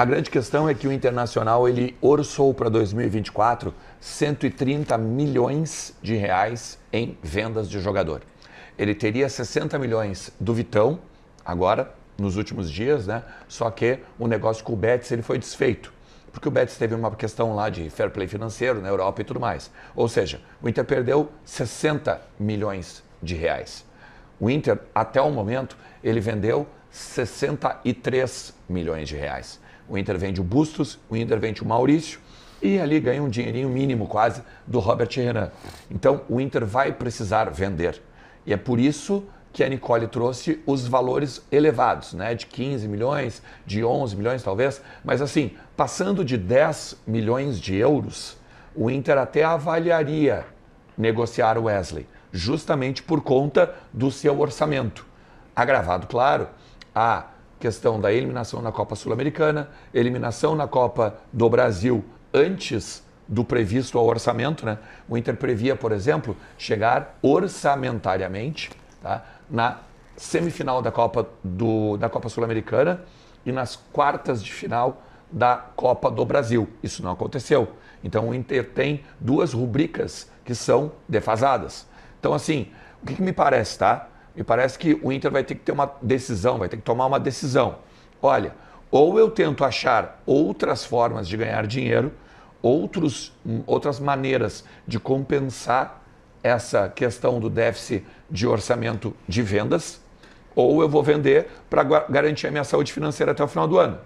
A grande questão é que o Internacional ele orçou para 2024 130 milhões de reais em vendas de jogador. Ele teria 60 milhões do Vitão, agora, nos últimos dias, né? Só que o negócio com o Betis ele foi desfeito. Porque o Betis teve uma questão lá de fair play financeiro na Europa e tudo mais. Ou seja, o Inter perdeu 60 milhões de reais. O Inter, até o momento, ele vendeu 63 milhões de reais. O Inter vende o Bustos, o Inter vende o Maurício e ali ganha um dinheirinho mínimo quase do Robert Renan. Então o Inter vai precisar vender. E é por isso que a Nicole trouxe os valores elevados, né? De 15 milhões, de 11 milhões talvez, mas assim, passando de 10 milhões de euros, o Inter até avaliaria negociar o Wesley, justamente por conta do seu orçamento. Agravado, claro, a questão da eliminação na Copa Sul-Americana, eliminação na Copa do Brasil antes do previsto ao orçamento. Né? O Inter previa, por exemplo, chegar orçamentariamente tá? na semifinal da Copa, do, da Copa Sul-Americana e nas quartas de final da Copa do Brasil. Isso não aconteceu. Então o Inter tem duas rubricas que são defasadas. Então, assim, o que, que me parece, tá? Me parece que o Inter vai ter que ter uma decisão, vai ter que tomar uma decisão. Olha, ou eu tento achar outras formas de ganhar dinheiro, outros, hum, outras maneiras de compensar essa questão do déficit de orçamento de vendas, ou eu vou vender para garantir a minha saúde financeira até o final do ano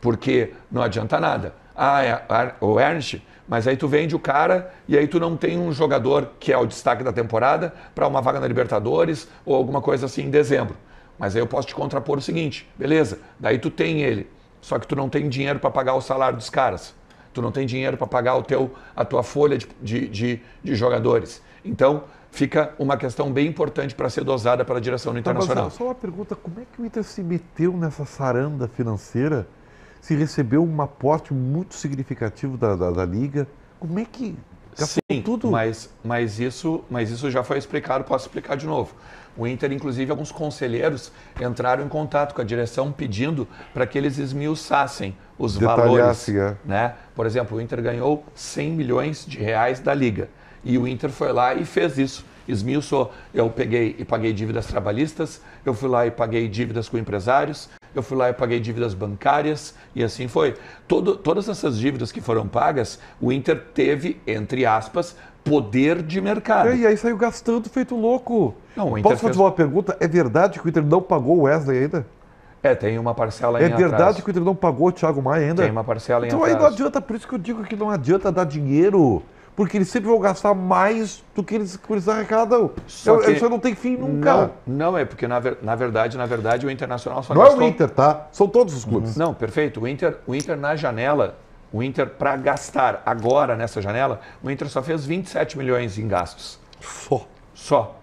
porque não adianta nada. Ah, é, ah, o Ernst, mas aí tu vende o cara e aí tu não tem um jogador que é o destaque da temporada para uma vaga na Libertadores ou alguma coisa assim em dezembro. Mas aí eu posso te contrapor o seguinte, beleza? Daí tu tem ele, só que tu não tem dinheiro para pagar o salário dos caras. Tu não tem dinheiro para pagar o teu, a tua folha de, de, de, de jogadores. Então, fica uma questão bem importante para ser dosada pela direção do então, Internacional. Mas só uma pergunta, como é que o Inter se meteu nessa saranda financeira se recebeu um aporte muito significativo da, da, da Liga. Como é que Sim, tudo. Mas, mas, isso, mas isso já foi explicado, posso explicar de novo. O Inter, inclusive, alguns conselheiros entraram em contato com a direção pedindo para que eles esmiuçassem os valores. É. Né? Por exemplo, o Inter ganhou 100 milhões de reais da Liga. E o Inter foi lá e fez isso. Esmiuçou. Eu peguei e paguei dívidas trabalhistas, eu fui lá e paguei dívidas com empresários, eu fui lá e paguei dívidas bancárias e assim foi. Todo, todas essas dívidas que foram pagas, o Inter teve, entre aspas, poder de mercado. É, e aí saiu gastando feito louco. Não, Posso fez... fazer uma pergunta? É verdade que o Inter não pagou o Wesley ainda? É, tem uma parcela em É verdade que o Inter não pagou o Thiago Maia ainda? Tem uma parcela em Então atraso. aí não adianta, por isso que eu digo que não adianta dar dinheiro porque eles sempre vão gastar mais do que eles, que eles arrecadam. Só que... Isso não tem fim nunca. Não, não é porque, na, na verdade, na verdade, o Internacional só não gastou... Não é o Inter, tá? São todos os clubes. Uhum. Não, perfeito. O Inter, o Inter na janela, o Inter para gastar agora nessa janela, o Inter só fez 27 milhões em gastos. Só. Só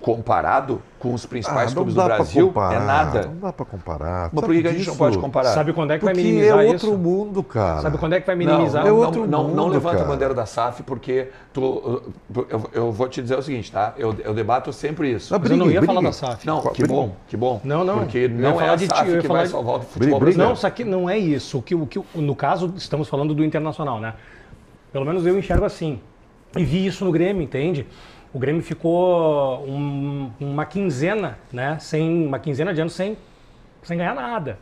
comparado com os principais ah, clubes do Brasil, é comparar, é nada. Não dá para comparar. Mas por que a gente não pode comparar? Sabe quando é que porque vai é minimizar isso? é outro isso? mundo, cara. Sabe quando é que vai minimizar? Não, é outro não, mundo, não, levanta cara. a bandeira da SAF, porque tu, uh, eu, eu, vou te dizer o seguinte, tá? Eu, eu debato sempre isso. Mas, Mas eu não ia brigue. falar da SAF. Não, que bom, que bom. Não, não. Porque não é a de SAF ti, que vai de... salvar o futebol brigue, Não, só que não é isso. O que, o que, no caso, estamos falando do Internacional, né? Pelo menos eu enxergo assim. E vi isso no Grêmio, entende? o Grêmio ficou um, uma quinzena, né? Sem, uma quinzena de anos sem, sem ganhar nada.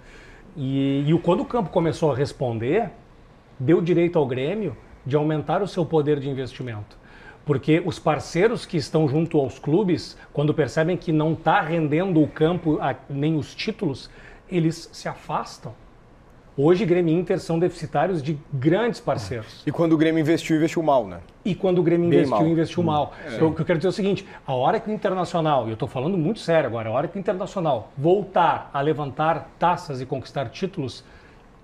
E, e quando o campo começou a responder, deu direito ao Grêmio de aumentar o seu poder de investimento porque os parceiros que estão junto aos clubes, quando percebem que não está rendendo o campo nem os títulos, eles se afastam. Hoje, Grêmio e Inter são deficitários de grandes parceiros. E quando o Grêmio investiu, investiu mal, né? E quando o Grêmio Bem investiu, mal. investiu hum. mal. Então, é. o que eu quero dizer é o seguinte: a hora que o Internacional, e eu estou falando muito sério agora, a hora que o Internacional voltar a levantar taças e conquistar títulos,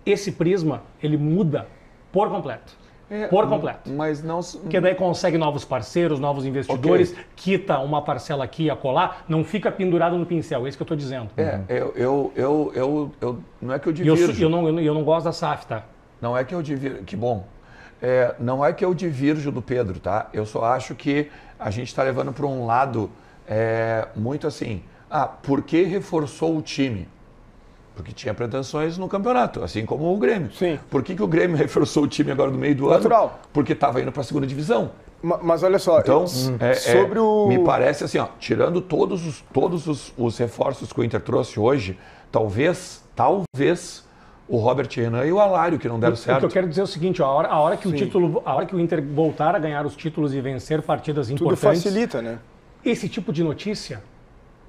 esse prisma ele muda por completo. É, por completo. Mas não. Porque daí consegue novos parceiros, novos investidores, okay. quita uma parcela aqui e acolá, não fica pendurado no pincel, é isso que eu estou dizendo. É, uhum. eu, eu, eu, eu, eu, Não é que eu divirjo. Eu, eu, não, eu, não gosto da SAF, tá? Não é que eu divirjo. Que bom. É, não é que eu divirjo do Pedro, tá? Eu só acho que a gente está levando para um lado é, muito assim. Ah, por que reforçou o time? Porque tinha pretensões no campeonato, assim como o Grêmio. Sim. Por que, que o Grêmio reforçou o time agora no meio do Natural. ano? Porque estava indo para a segunda divisão. Mas, mas olha só, então, eu, hum, é, é, sobre é, o. Me parece assim, ó, tirando todos, os, todos os, os reforços que o Inter trouxe hoje, talvez, talvez o Robert Renan e o Alário, que não deram o, certo. O que eu quero dizer é o seguinte, ó, a, hora, a hora que o título, a hora que o Inter voltar a ganhar os títulos e vencer partidas importantes. Tudo facilita, né? Esse tipo de notícia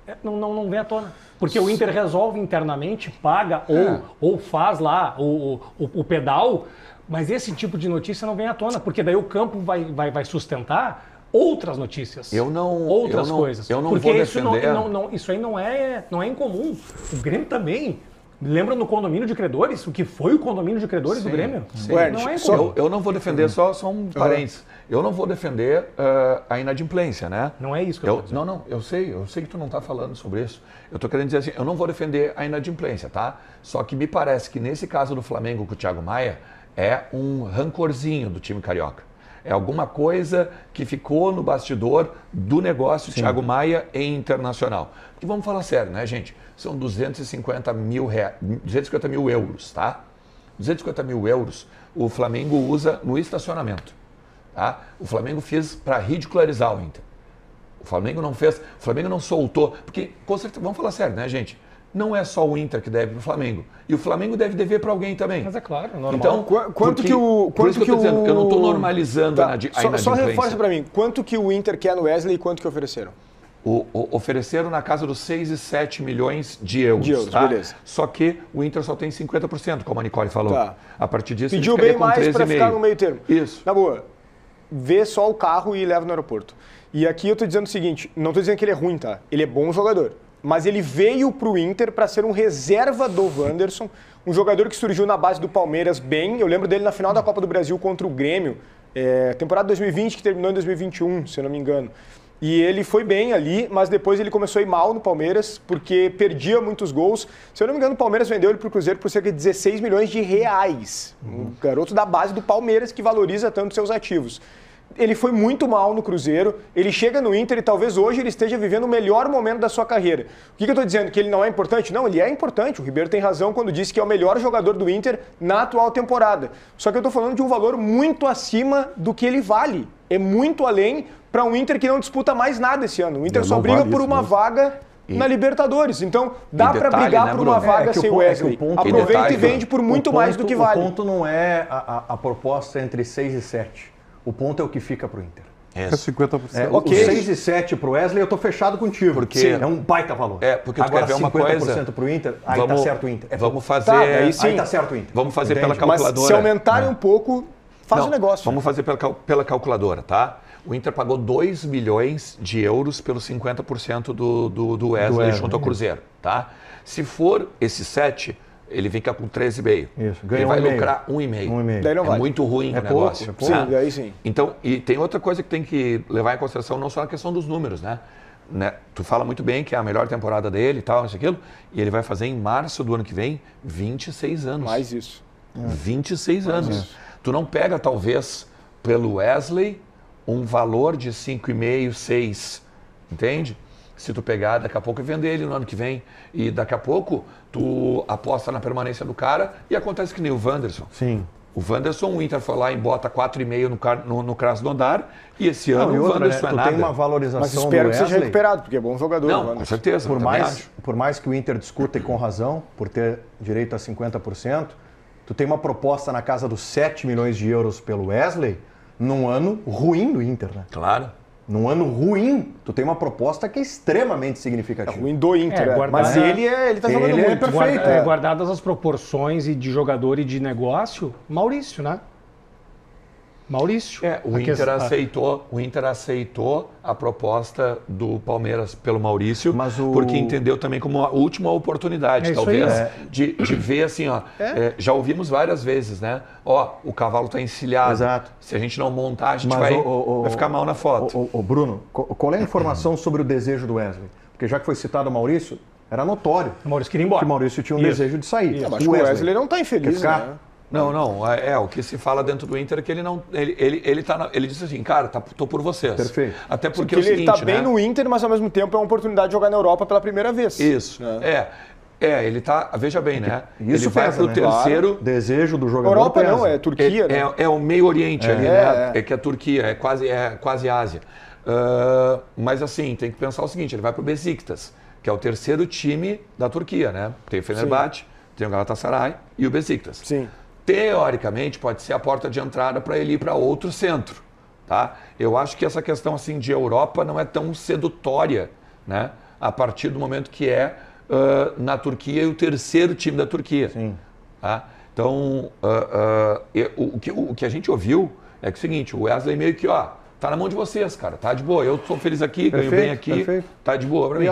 é, não, não, não vem à tona. Porque o Inter resolve internamente, paga ou, é. ou faz lá o, o, o, pedal, mas esse tipo de notícia não vem à tona, porque daí o campo vai, vai, vai sustentar outras notícias. Eu não. Outras eu não, coisas. Eu não porque vou isso defender. Não, não, isso aí não é, não é incomum. O Grêmio também Lembra no condomínio de credores? O que foi o condomínio de credores Sim. do Grêmio? Sim. Ué, não é só, eu, eu, não vou defender, só, só um parênteses. Eu não vou defender uh, a inadimplência, né? Não é isso que eu, dizendo. Não, não, eu sei, eu sei que tu não está falando sobre isso. Eu estou querendo dizer assim, eu não vou defender a inadimplência, tá? Só que me parece que nesse caso do Flamengo com o Thiago Maia, é um rancorzinho do time carioca. É alguma coisa que ficou no bastidor do negócio Sim. Thiago Maia em internacional. E vamos falar sério, né, gente? São 250 mil, rea... 250 mil euros, tá? 250 mil euros o Flamengo usa no estacionamento. Tá? O Flamengo fez para ridicularizar o Inter. O Flamengo não fez, o Flamengo não soltou, porque com certeza, vamos falar sério, né, gente? não é só o Inter que deve para o Flamengo. E o Flamengo deve dever para alguém também. Mas é claro, é normal. Então, Qu quanto porque, que o. Quanto por isso que, que eu dizendo, eu não estou normalizando tá. a, Só, só reforça para mim, quanto que o Inter quer no Wesley e quanto que ofereceram? O, o, ofereceram na casa dos 6 e 7 milhões de euros. De euros, tá? beleza. Só que o Inter só tem 50%, como a Nicole falou. Tá. A partir disso, Pediu bem mais para ficar no meio termo. Isso. Na boa, vê só o carro e leva no aeroporto. E aqui eu estou dizendo o seguinte: não estou dizendo que ele é ruim, tá? Ele é bom jogador mas ele veio para o Inter para ser um reserva do Wanderson, um jogador que surgiu na base do Palmeiras bem. Eu lembro dele na final da Copa do Brasil contra o Grêmio, é, temporada 2020 que terminou em 2021, se eu não me engano. E ele foi bem ali, mas depois ele começou a ir mal no Palmeiras, porque perdia muitos gols. Se eu não me engano, o Palmeiras vendeu ele para o Cruzeiro por cerca de 16 milhões de reais. Um uhum. garoto da base do Palmeiras que valoriza tanto seus ativos ele foi muito mal no Cruzeiro, ele chega no Inter e talvez hoje ele esteja vivendo o melhor momento da sua carreira. O que, que eu estou dizendo? Que ele não é importante? Não, ele é importante. O Ribeiro tem razão quando disse que é o melhor jogador do Inter na atual temporada. Só que eu estou falando de um valor muito acima do que ele vale. É muito além para um Inter que não disputa mais nada esse ano. O Inter só briga vale por uma mesmo. vaga na Libertadores. Então, dá para brigar né, por uma vaga é, é sem o é Wesley. É ponto, Aproveita e, detalhe, e vende por muito ponto, mais do que vale. O ponto não é a, a, a proposta entre 6 e 7. O ponto é o que fica para o Inter. É 50%. É, é, okay. 6 e 7 para o Wesley, eu estou fechado contigo. Porque sim. é um baita valor. É, porque tu Agora, quer ver uma coisa. para o Inter, aí tá vamos, tá certo o Inter. É, vamos fazer. Tá, aí, está assim, certo o Inter. Vamos fazer Entende? pela calculadora. Mas se aumentarem é. um pouco, faz Não, o negócio. Vamos fazer pela, pela calculadora, tá? O Inter pagou 2 milhões de euros pelos 50% do, do, do Wesley do junto ao Cruzeiro, tá? Se for esse 7, ele fica com 13,5. Isso, ganha Ele vai um lucrar 1,5. Um um daí não é vale. muito ruim é né, o negócio. Pouco, é pouco. Sim, daí sim. Então, e tem outra coisa que tem que levar em consideração, não só na questão dos números, né? né? Tu fala muito bem que é a melhor temporada dele e tal, isso aquilo, e ele vai fazer em março do ano que vem 26 anos. Mais isso. É. 26 Mais anos. Isso. Tu não pega, talvez, pelo Wesley, um valor de 5,5, 6, entende? se tu pegar daqui a pouco e vender ele no ano que vem. E daqui a pouco tu aposta na permanência do cara e acontece que nem o Wanderson. Sim. O Wanderson, o Inter foi lá e bota 4,5 no, no, no crasso do andar. E esse ano não, e outra, o Wanderson né? é tu nada. tem uma valorização Mas espero que seja recuperado, porque é bom jogador. Não, com certeza. Por mais, por mais que o Inter discuta e com razão, por ter direito a 50%, tu tem uma proposta na casa dos 7 milhões de euros pelo Wesley num ano ruim do Inter, né? Claro num ano ruim, tu tem uma proposta que é extremamente significativa. É ruim do Inter, é, é. guarda... mas ele é, ele tá jogando é ele muito. É perfeito. Guarda... É, guardadas as proporções e de jogador e de negócio, Maurício, né? Maurício. É, o, Inter questão... aceitou, o Inter aceitou a proposta do Palmeiras pelo Maurício, o... porque entendeu também como a última oportunidade, é talvez, aí, é. de, ver assim, ó, é? É, já ouvimos várias vezes, né? Ó, o cavalo está encilhado. Exato. Se a gente não montar, a gente vai, o, vai ficar mal na foto. O, Bruno, qual é a informação sobre o desejo do Wesley? Porque já que foi citado o Maurício, era notório. O Maurício queria ir embora. Que o Maurício tinha um Isso. desejo de sair. Isso. É, mas o Wesley, Wesley não está infeliz, né? Não, não. É, é, o que se fala dentro do Inter é que ele não. Ele, ele, ele, tá ele disse assim, cara, tá, tô por vocês. Perfeito. Até porque Sim, é o tá seguinte, ele está né? bem no Inter, mas ao mesmo tempo é uma oportunidade de jogar na Europa pela primeira vez. Isso. É. é. é ele tá. Veja bem, né? Isso ele pesa, vai pro né? terceiro. Claro. Desejo do jogador. Europa pesa. não, é Turquia, é, né? É, é, o meio Oriente é. ali, né? É. que é Turquia, é quase, é quase Ásia. Uh, mas assim, tem que pensar o seguinte: ele vai pro Besiktas, que é o terceiro time da Turquia, né? Tem o Fenerbahçe, Sim. tem o Galatasaray e o Besiktas. Sim teoricamente, pode ser a porta de entrada para ele ir para outro centro. Tá? Eu acho que essa questão assim de Europa não é tão sedutória né? a partir do momento que é uh, na Turquia e o terceiro time da Turquia. Sim. Tá? Então, uh, uh, o, que, o que a gente ouviu é que é o seguinte, o Wesley meio que, ó, tá na mão de vocês, cara, tá de boa. Eu sou feliz aqui, perfeito, ganho bem aqui, perfeito. tá de boa para mim.